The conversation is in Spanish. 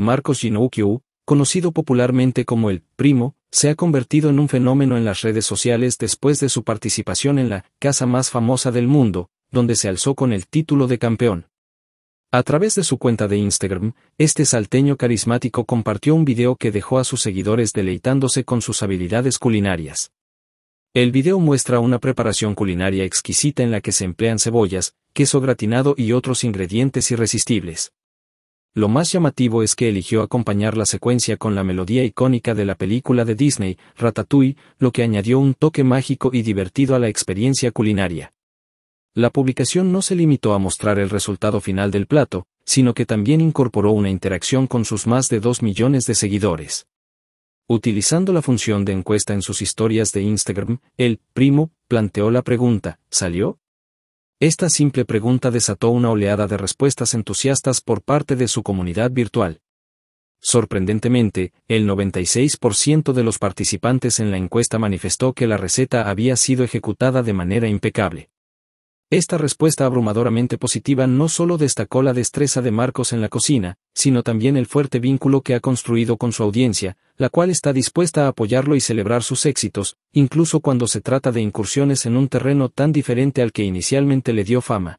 Marcos Ginoukyou, conocido popularmente como el primo, se ha convertido en un fenómeno en las redes sociales después de su participación en la casa más famosa del mundo, donde se alzó con el título de campeón. A través de su cuenta de Instagram, este salteño carismático compartió un video que dejó a sus seguidores deleitándose con sus habilidades culinarias. El video muestra una preparación culinaria exquisita en la que se emplean cebollas, queso gratinado y otros ingredientes irresistibles. Lo más llamativo es que eligió acompañar la secuencia con la melodía icónica de la película de Disney, Ratatouille, lo que añadió un toque mágico y divertido a la experiencia culinaria. La publicación no se limitó a mostrar el resultado final del plato, sino que también incorporó una interacción con sus más de 2 millones de seguidores. Utilizando la función de encuesta en sus historias de Instagram, el primo planteó la pregunta, ¿salió? Esta simple pregunta desató una oleada de respuestas entusiastas por parte de su comunidad virtual. Sorprendentemente, el 96% de los participantes en la encuesta manifestó que la receta había sido ejecutada de manera impecable. Esta respuesta abrumadoramente positiva no solo destacó la destreza de Marcos en la cocina, sino también el fuerte vínculo que ha construido con su audiencia, la cual está dispuesta a apoyarlo y celebrar sus éxitos, incluso cuando se trata de incursiones en un terreno tan diferente al que inicialmente le dio fama.